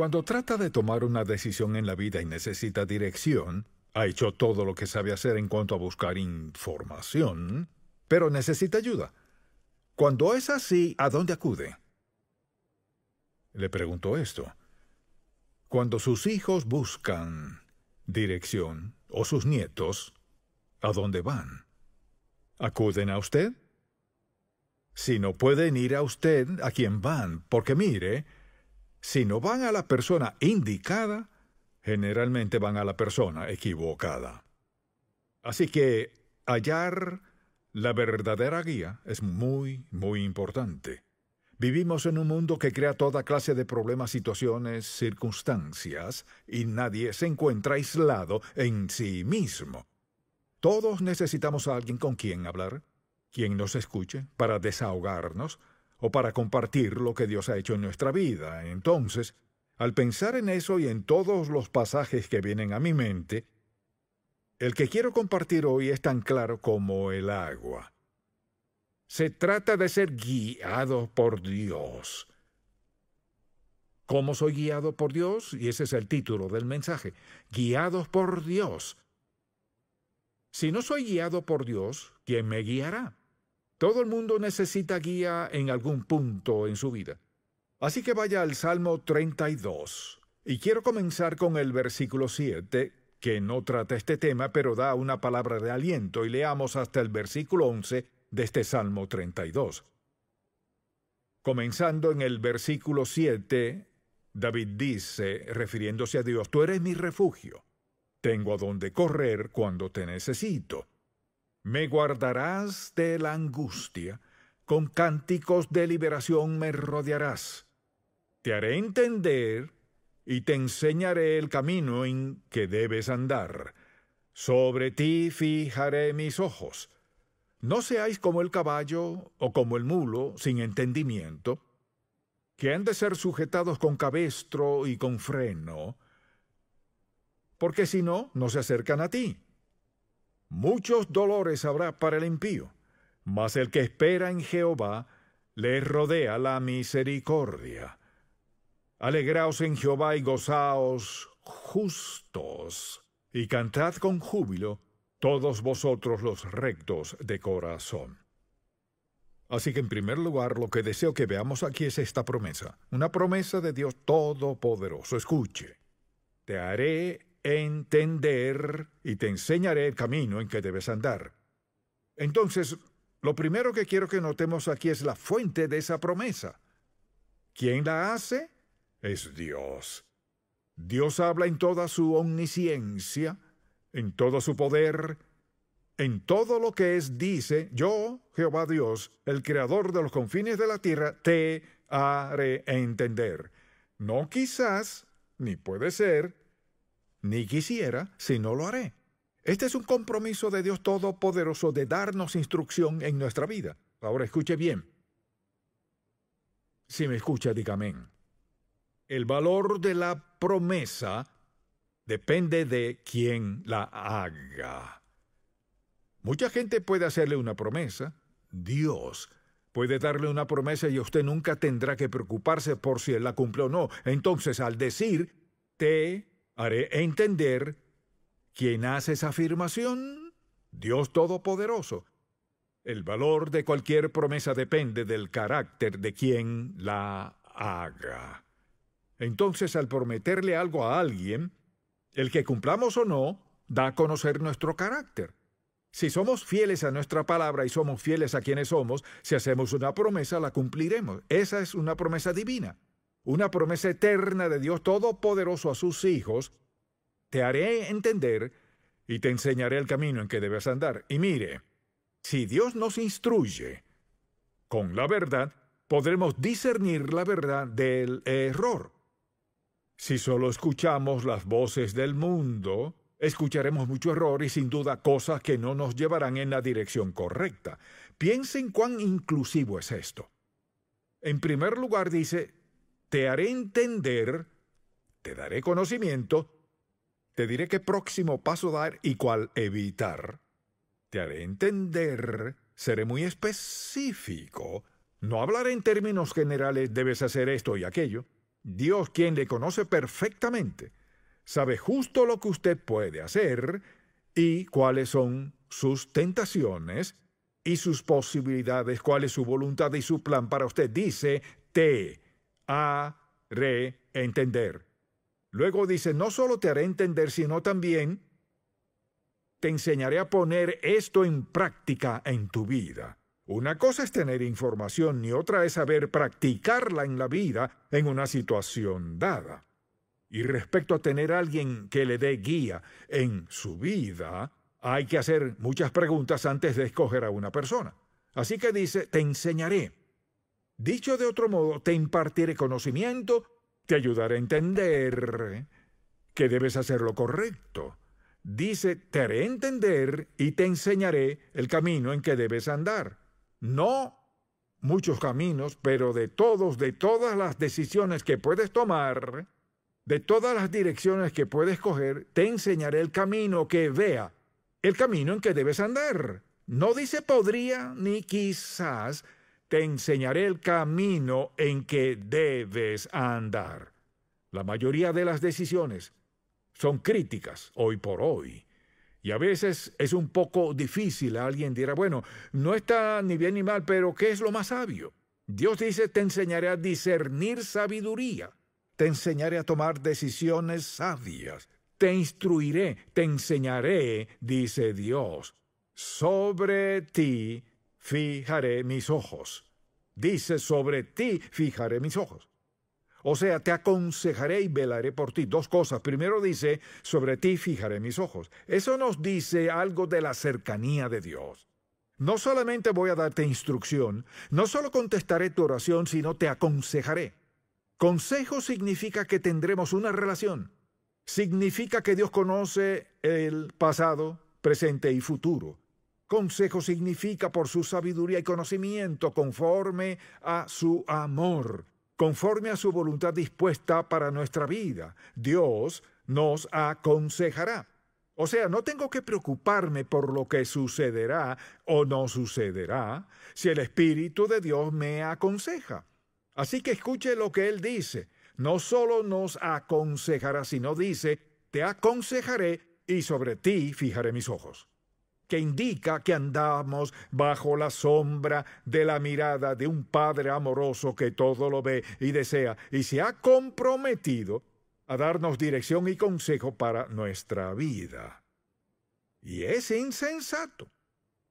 Cuando trata de tomar una decisión en la vida y necesita dirección, ha hecho todo lo que sabe hacer en cuanto a buscar información, pero necesita ayuda. Cuando es así, ¿a dónde acude? Le preguntó esto. Cuando sus hijos buscan dirección o sus nietos, ¿a dónde van? ¿Acuden a usted? Si no pueden ir a usted, ¿a quién van? Porque mire, si no van a la persona indicada, generalmente van a la persona equivocada. Así que hallar la verdadera guía es muy, muy importante. Vivimos en un mundo que crea toda clase de problemas, situaciones, circunstancias, y nadie se encuentra aislado en sí mismo. Todos necesitamos a alguien con quien hablar, quien nos escuche, para desahogarnos, o para compartir lo que Dios ha hecho en nuestra vida. Entonces, al pensar en eso y en todos los pasajes que vienen a mi mente, el que quiero compartir hoy es tan claro como el agua. Se trata de ser guiado por Dios. ¿Cómo soy guiado por Dios? Y ese es el título del mensaje. Guiados por Dios. Si no soy guiado por Dios, ¿quién me guiará? Todo el mundo necesita guía en algún punto en su vida. Así que vaya al Salmo 32. Y quiero comenzar con el versículo 7, que no trata este tema, pero da una palabra de aliento, y leamos hasta el versículo 11 de este Salmo 32. Comenzando en el versículo 7, David dice, refiriéndose a Dios, Tú eres mi refugio. Tengo a dónde correr cuando te necesito. Me guardarás de la angustia, con cánticos de liberación me rodearás. Te haré entender y te enseñaré el camino en que debes andar. Sobre ti fijaré mis ojos. No seáis como el caballo o como el mulo sin entendimiento, que han de ser sujetados con cabestro y con freno, porque si no, no se acercan a ti Muchos dolores habrá para el impío, mas el que espera en Jehová le rodea la misericordia. Alegraos en Jehová y gozaos justos, y cantad con júbilo todos vosotros los rectos de corazón. Así que en primer lugar lo que deseo que veamos aquí es esta promesa, una promesa de Dios Todopoderoso. Escuche, te haré entender y te enseñaré el camino en que debes andar. Entonces, lo primero que quiero que notemos aquí es la fuente de esa promesa. ¿Quién la hace? Es Dios. Dios habla en toda su omnisciencia, en todo su poder, en todo lo que es, dice, yo, Jehová Dios, el creador de los confines de la tierra, te haré entender. No quizás, ni puede ser, ni quisiera si no lo haré. Este es un compromiso de Dios Todopoderoso de darnos instrucción en nuestra vida. Ahora escuche bien. Si me escucha, dígame. El valor de la promesa depende de quien la haga. Mucha gente puede hacerle una promesa. Dios puede darle una promesa y usted nunca tendrá que preocuparse por si él la cumple o no. Entonces, al decir, te haré entender quién hace esa afirmación, Dios Todopoderoso. El valor de cualquier promesa depende del carácter de quien la haga. Entonces, al prometerle algo a alguien, el que cumplamos o no, da a conocer nuestro carácter. Si somos fieles a nuestra palabra y somos fieles a quienes somos, si hacemos una promesa, la cumpliremos. Esa es una promesa divina una promesa eterna de Dios Todopoderoso a sus hijos, te haré entender y te enseñaré el camino en que debes andar. Y mire, si Dios nos instruye con la verdad, podremos discernir la verdad del error. Si solo escuchamos las voces del mundo, escucharemos mucho error y sin duda cosas que no nos llevarán en la dirección correcta. Piensen cuán inclusivo es esto. En primer lugar dice, te haré entender, te daré conocimiento, te diré qué próximo paso dar y cuál evitar. Te haré entender, seré muy específico. No hablaré en términos generales, debes hacer esto y aquello. Dios, quien le conoce perfectamente, sabe justo lo que usted puede hacer y cuáles son sus tentaciones y sus posibilidades, cuál es su voluntad y su plan para usted. Dice, te a re entender Luego dice, no solo te haré entender, sino también te enseñaré a poner esto en práctica en tu vida. Una cosa es tener información y otra es saber practicarla en la vida en una situación dada. Y respecto a tener a alguien que le dé guía en su vida, hay que hacer muchas preguntas antes de escoger a una persona. Así que dice, te enseñaré. Dicho de otro modo, te impartiré conocimiento, te ayudaré a entender que debes hacer lo correcto. Dice, te haré entender y te enseñaré el camino en que debes andar. No muchos caminos, pero de todos, de todas las decisiones que puedes tomar, de todas las direcciones que puedes coger, te enseñaré el camino que vea, el camino en que debes andar. No dice podría ni quizás, te enseñaré el camino en que debes andar. La mayoría de las decisiones son críticas hoy por hoy. Y a veces es un poco difícil. Alguien dirá, bueno, no está ni bien ni mal, pero ¿qué es lo más sabio? Dios dice, te enseñaré a discernir sabiduría, te enseñaré a tomar decisiones sabias, te instruiré, te enseñaré, dice Dios. Sobre ti fijaré mis ojos. Dice, sobre ti fijaré mis ojos. O sea, te aconsejaré y velaré por ti. Dos cosas. Primero dice, sobre ti fijaré mis ojos. Eso nos dice algo de la cercanía de Dios. No solamente voy a darte instrucción, no solo contestaré tu oración, sino te aconsejaré. Consejo significa que tendremos una relación. Significa que Dios conoce el pasado, presente y futuro. Consejo significa por su sabiduría y conocimiento conforme a su amor, conforme a su voluntad dispuesta para nuestra vida. Dios nos aconsejará. O sea, no tengo que preocuparme por lo que sucederá o no sucederá si el Espíritu de Dios me aconseja. Así que escuche lo que Él dice. No solo nos aconsejará, sino dice, te aconsejaré y sobre ti fijaré mis ojos que indica que andamos bajo la sombra de la mirada de un Padre amoroso que todo lo ve y desea y se ha comprometido a darnos dirección y consejo para nuestra vida. Y es insensato.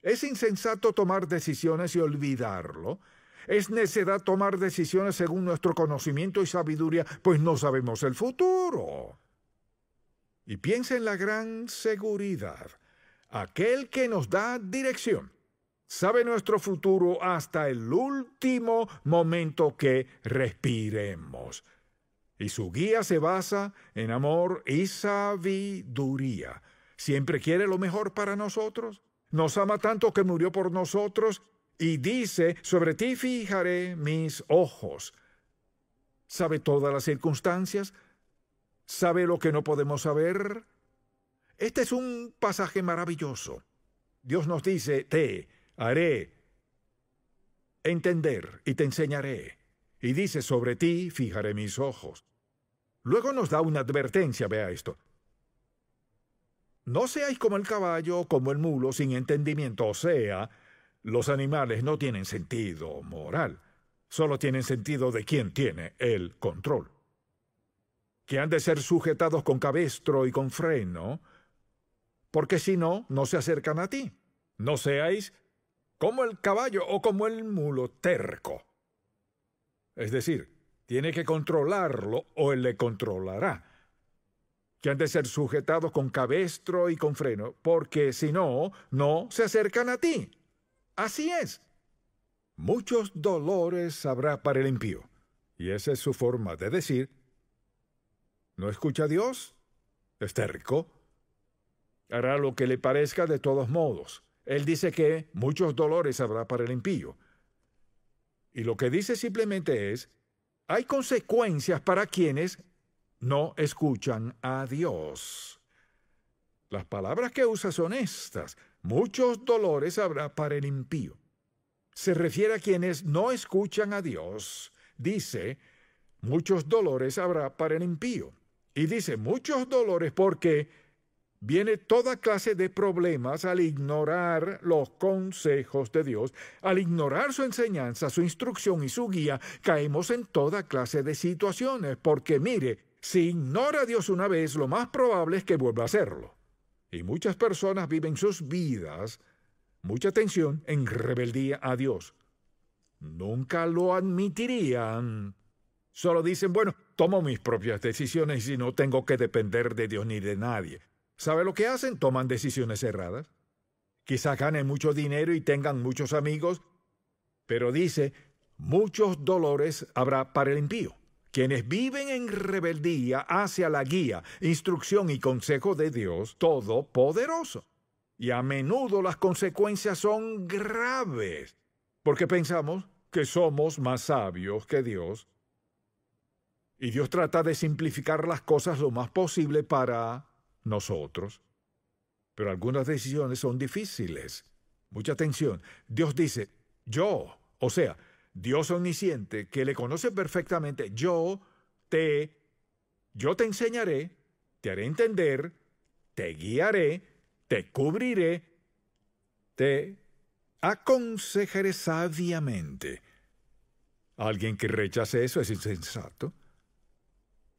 Es insensato tomar decisiones y olvidarlo. Es necedad tomar decisiones según nuestro conocimiento y sabiduría, pues no sabemos el futuro. Y piensa en la gran seguridad aquel que nos da dirección, sabe nuestro futuro hasta el último momento que respiremos. Y su guía se basa en amor y sabiduría. Siempre quiere lo mejor para nosotros. Nos ama tanto que murió por nosotros y dice, sobre ti fijaré mis ojos. Sabe todas las circunstancias, sabe lo que no podemos saber, este es un pasaje maravilloso. Dios nos dice, te haré entender y te enseñaré. Y dice, sobre ti fijaré mis ojos. Luego nos da una advertencia, vea esto. No seáis como el caballo, como el mulo, sin entendimiento. O sea, los animales no tienen sentido moral, solo tienen sentido de quien tiene el control. Que han de ser sujetados con cabestro y con freno, porque si no, no se acercan a ti. No seáis como el caballo o como el mulo terco. Es decir, tiene que controlarlo o él le controlará. Que han de ser sujetados con cabestro y con freno, porque si no, no se acercan a ti. Así es. Muchos dolores habrá para el impío. Y esa es su forma de decir, ¿no escucha a Dios? ¿Es hará lo que le parezca de todos modos. Él dice que muchos dolores habrá para el impío. Y lo que dice simplemente es, hay consecuencias para quienes no escuchan a Dios. Las palabras que usa son estas. Muchos dolores habrá para el impío. Se refiere a quienes no escuchan a Dios. Dice, muchos dolores habrá para el impío. Y dice, muchos dolores porque viene toda clase de problemas al ignorar los consejos de Dios, al ignorar su enseñanza, su instrucción y su guía, caemos en toda clase de situaciones, porque mire, si ignora a Dios una vez, lo más probable es que vuelva a hacerlo. Y muchas personas viven sus vidas, mucha tensión, en rebeldía a Dios. Nunca lo admitirían. Solo dicen, bueno, tomo mis propias decisiones y no tengo que depender de Dios ni de nadie. ¿Sabe lo que hacen? Toman decisiones erradas. Quizás ganen mucho dinero y tengan muchos amigos, pero dice, muchos dolores habrá para el impío. Quienes viven en rebeldía hacia la guía, instrucción y consejo de Dios Todopoderoso. Y a menudo las consecuencias son graves, porque pensamos que somos más sabios que Dios. Y Dios trata de simplificar las cosas lo más posible para nosotros. Pero algunas decisiones son difíciles. Mucha atención. Dios dice, yo, o sea, Dios omnisciente, que le conoce perfectamente, yo te, yo te enseñaré, te haré entender, te guiaré, te cubriré, te aconsejaré sabiamente. Alguien que rechace eso es insensato.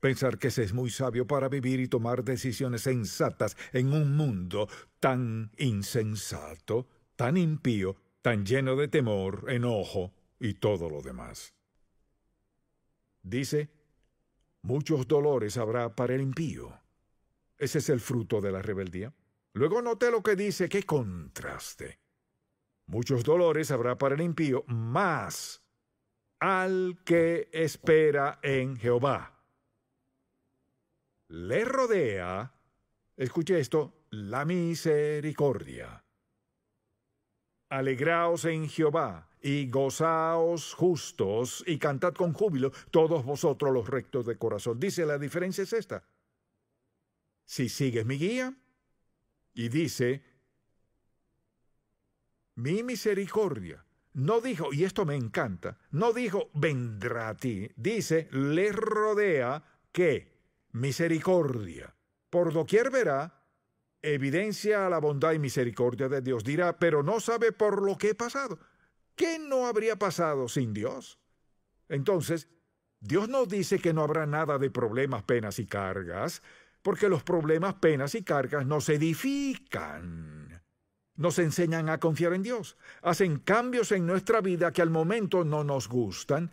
Pensar que se es muy sabio para vivir y tomar decisiones sensatas en un mundo tan insensato, tan impío, tan lleno de temor, enojo y todo lo demás. Dice, muchos dolores habrá para el impío. Ese es el fruto de la rebeldía. Luego note lo que dice, qué contraste. Muchos dolores habrá para el impío, más al que espera en Jehová le rodea, escuche esto, la misericordia. Alegraos en Jehová y gozaos justos y cantad con júbilo todos vosotros los rectos de corazón. Dice, la diferencia es esta. Si sigues mi guía y dice, mi misericordia, no dijo, y esto me encanta, no dijo, vendrá a ti, dice, le rodea que misericordia. Por doquier verá, evidencia la bondad y misericordia de Dios. Dirá, pero no sabe por lo que he pasado. ¿Qué no habría pasado sin Dios? Entonces, Dios nos dice que no habrá nada de problemas, penas y cargas, porque los problemas, penas y cargas nos edifican. Nos enseñan a confiar en Dios, hacen cambios en nuestra vida que al momento no nos gustan,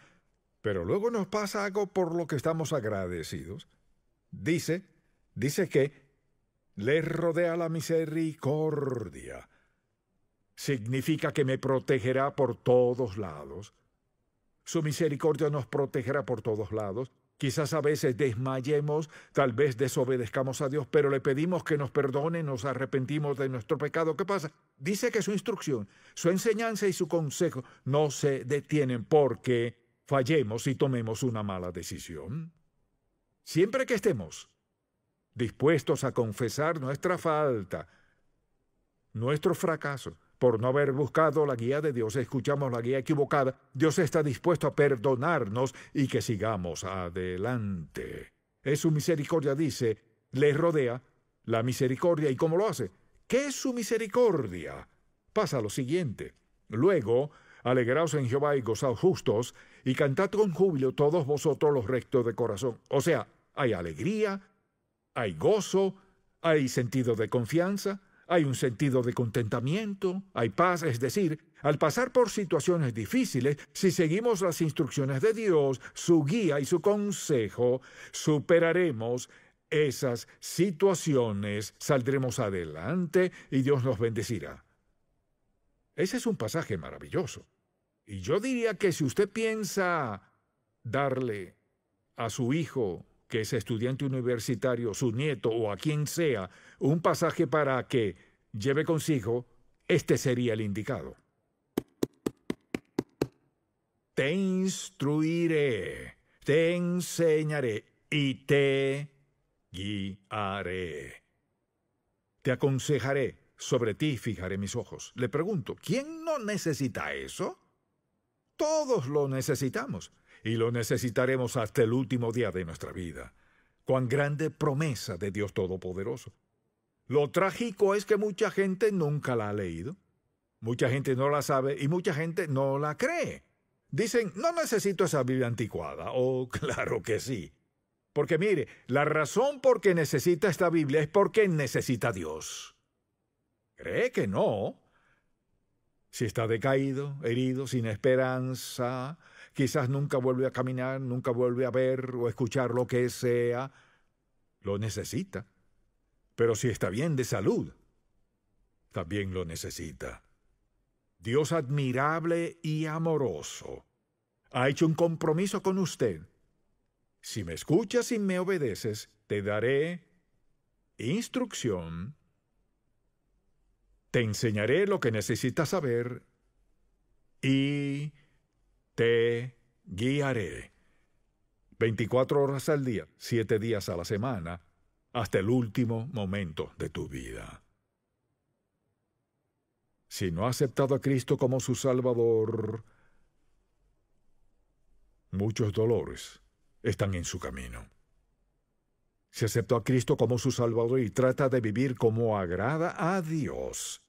pero luego nos pasa algo por lo que estamos agradecidos. Dice, dice que les rodea la misericordia. Significa que me protegerá por todos lados. Su misericordia nos protegerá por todos lados. Quizás a veces desmayemos, tal vez desobedezcamos a Dios, pero le pedimos que nos perdone, nos arrepentimos de nuestro pecado. ¿Qué pasa? Dice que su instrucción, su enseñanza y su consejo no se detienen porque fallemos y tomemos una mala decisión siempre que estemos dispuestos a confesar nuestra falta, nuestro fracaso, por no haber buscado la guía de Dios, escuchamos la guía equivocada, Dios está dispuesto a perdonarnos y que sigamos adelante. Es su misericordia, dice, les rodea la misericordia. ¿Y cómo lo hace? ¿Qué es su misericordia? Pasa lo siguiente. Luego, alegraos en Jehová y gozaos justos, y cantad con júbilo todos vosotros los rectos de corazón. O sea, hay alegría, hay gozo, hay sentido de confianza, hay un sentido de contentamiento, hay paz, es decir, al pasar por situaciones difíciles, si seguimos las instrucciones de Dios, su guía y su consejo, superaremos esas situaciones, saldremos adelante y Dios nos bendecirá. Ese es un pasaje maravilloso. Y yo diría que si usted piensa darle a su hijo, que es estudiante universitario, su nieto o a quien sea, un pasaje para que lleve consigo, este sería el indicado. Te instruiré, te enseñaré y te guiaré. Te aconsejaré, sobre ti fijaré mis ojos. Le pregunto, ¿quién no necesita eso? Todos lo necesitamos y lo necesitaremos hasta el último día de nuestra vida. Cuán grande promesa de Dios Todopoderoso. Lo trágico es que mucha gente nunca la ha leído, mucha gente no la sabe y mucha gente no la cree. Dicen, no necesito esa Biblia anticuada. Oh, claro que sí. Porque mire, la razón por qué necesita esta Biblia es porque necesita a Dios. Cree que no, si está decaído, herido, sin esperanza, quizás nunca vuelve a caminar, nunca vuelve a ver o escuchar lo que sea, lo necesita. Pero si está bien de salud, también lo necesita. Dios admirable y amoroso ha hecho un compromiso con usted. Si me escuchas y me obedeces, te daré instrucción te enseñaré lo que necesitas saber y te guiaré. 24 horas al día, 7 días a la semana, hasta el último momento de tu vida. Si no has aceptado a Cristo como su Salvador, muchos dolores están en su camino. Si aceptó a Cristo como su Salvador y trata de vivir como agrada a Dios,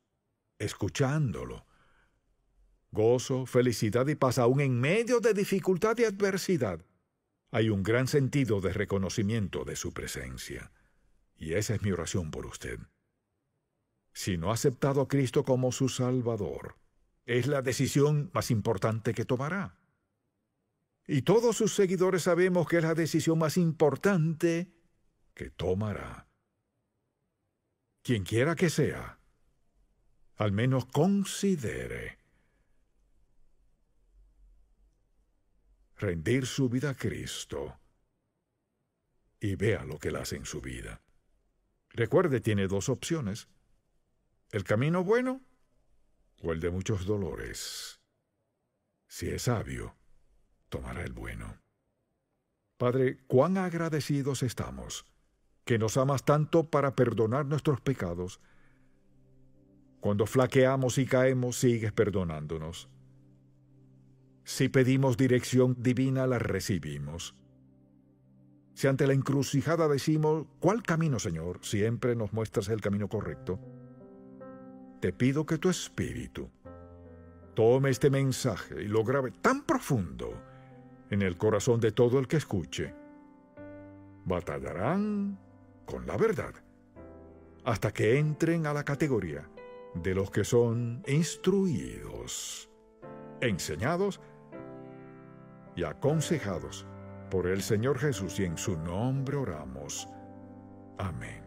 escuchándolo. Gozo, felicidad y paz aún en medio de dificultad y adversidad. Hay un gran sentido de reconocimiento de su presencia. Y esa es mi oración por usted. Si no ha aceptado a Cristo como su Salvador, es la decisión más importante que tomará. Y todos sus seguidores sabemos que es la decisión más importante que tomará. quiera que sea, al menos considere rendir su vida a Cristo y vea lo que le hace en su vida. Recuerde, tiene dos opciones, el camino bueno o el de muchos dolores. Si es sabio, tomará el bueno. Padre, cuán agradecidos estamos que nos amas tanto para perdonar nuestros pecados. Cuando flaqueamos y caemos, sigues perdonándonos. Si pedimos dirección divina, la recibimos. Si ante la encrucijada decimos, ¿cuál camino, Señor? Siempre nos muestras el camino correcto. Te pido que tu espíritu tome este mensaje y lo grabe tan profundo en el corazón de todo el que escuche. Batallarán con la verdad, hasta que entren a la categoría de los que son instruidos, enseñados y aconsejados por el Señor Jesús y en su nombre oramos. Amén.